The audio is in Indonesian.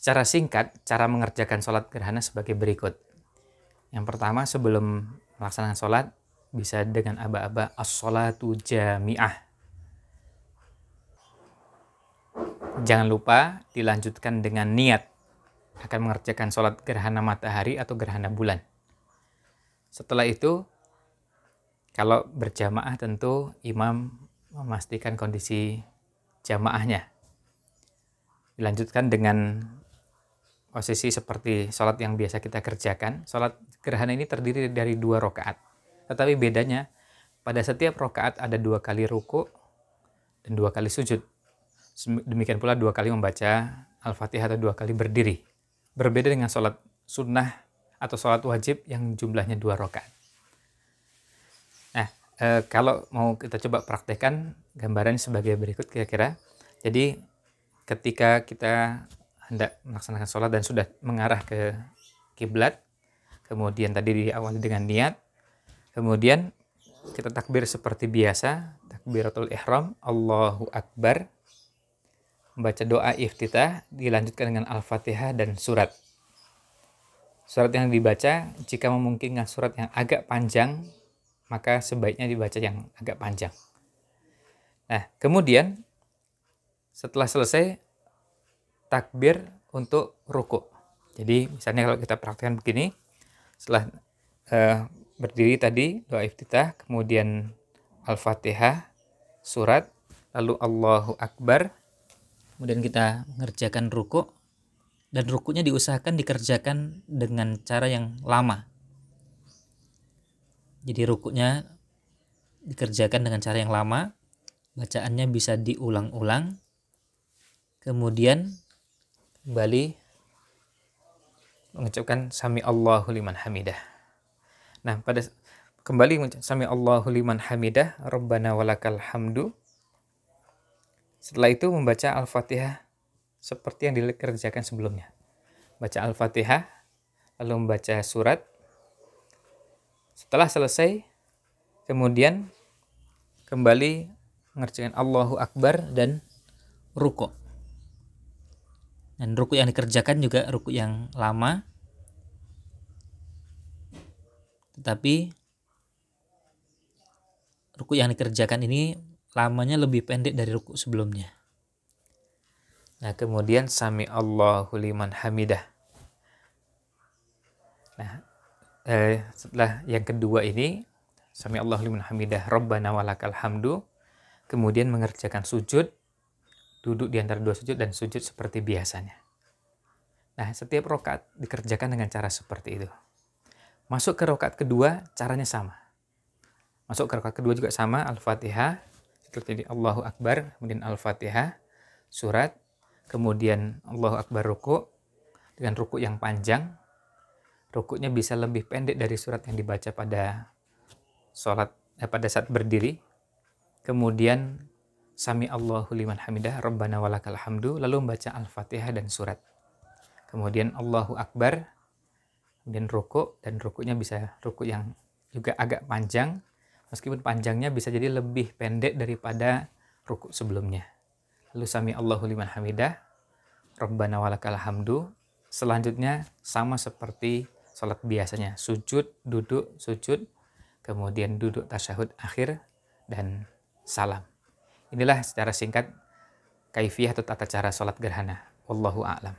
Secara singkat, cara mengerjakan sholat gerhana sebagai berikut. Yang pertama, sebelum melaksanakan sholat, bisa dengan aba-aba as-sholatu jami'ah. Jangan lupa dilanjutkan dengan niat akan mengerjakan sholat gerhana matahari atau gerhana bulan. Setelah itu, kalau berjamaah tentu imam memastikan kondisi jamaahnya. Dilanjutkan dengan posisi seperti sholat yang biasa kita kerjakan. Sholat gerhana ini terdiri dari dua rokaat. Tetapi bedanya, pada setiap rokaat ada dua kali ruku dan dua kali sujud. Demikian pula dua kali membaca Al-Fatihah atau dua kali berdiri. Berbeda dengan sholat sunnah atau sholat wajib yang jumlahnya dua rokaat. Nah, e, kalau mau kita coba praktekkan gambaran sebagai berikut kira-kira. Jadi ketika kita hendak melaksanakan sholat dan sudah mengarah ke kiblat kemudian tadi diawali dengan niat kemudian kita takbir seperti biasa takbiratul ihram Allahu akbar membaca doa iftitah dilanjutkan dengan al-fatihah dan surat surat yang dibaca jika memungkinkan surat yang agak panjang maka sebaiknya dibaca yang agak panjang nah kemudian setelah selesai takbir untuk ruku. Jadi misalnya kalau kita praktekkan begini, setelah uh, berdiri tadi doa iftitah, kemudian al-fatihah, surat, lalu Allahu Akbar, kemudian kita mengerjakan ruku, dan rukunya diusahakan dikerjakan dengan cara yang lama. Jadi rukunya dikerjakan dengan cara yang lama, bacaannya bisa diulang-ulang, kemudian Bali mengucapkan sami Allahu liman hamidah. Nah, pada kembali mengucapkan sami Allahu liman hamidah, Rabbana walakal hamdu. Setelah itu membaca Al-Fatihah seperti yang dikerjakan sebelumnya. Baca Al-Fatihah, lalu membaca surat. Setelah selesai, kemudian kembali mengerjakan Allahu Akbar dan rukuk dan ruku yang dikerjakan juga ruku yang lama tetapi ruku yang dikerjakan ini lamanya lebih pendek dari ruku sebelumnya nah kemudian sami Allahu liman hamidah nah eh, setelah yang kedua ini sami Allahu liman hamidah rabbana walakal hamdu kemudian mengerjakan sujud duduk di antara dua sujud dan sujud seperti biasanya. Nah, setiap rokat dikerjakan dengan cara seperti itu. Masuk ke rokat kedua, caranya sama. Masuk ke rokat kedua juga sama, Al-Fatihah, jadi Allahu Akbar, kemudian Al-Fatihah, surat, kemudian Allahu Akbar ruku, dengan ruku yang panjang, Rukunya bisa lebih pendek dari surat yang dibaca pada sholat eh, pada saat berdiri. Kemudian Sami Allahu liman hamidah Rabbana walakal hamdu lalu membaca Al-Fatihah dan surat. Kemudian Allahu Akbar kemudian ruku dan rukunya bisa rukuk yang juga agak panjang meskipun panjangnya bisa jadi lebih pendek daripada rukuk sebelumnya. Lalu sami Allahu liman hamidah Rabbana walakal hamdu. Selanjutnya sama seperti sholat biasanya, sujud, duduk, sujud, kemudian duduk tasyahud akhir dan salam. Inilah secara singkat kaifiyah atau tata cara sholat gerhana. Wallahu a'lam.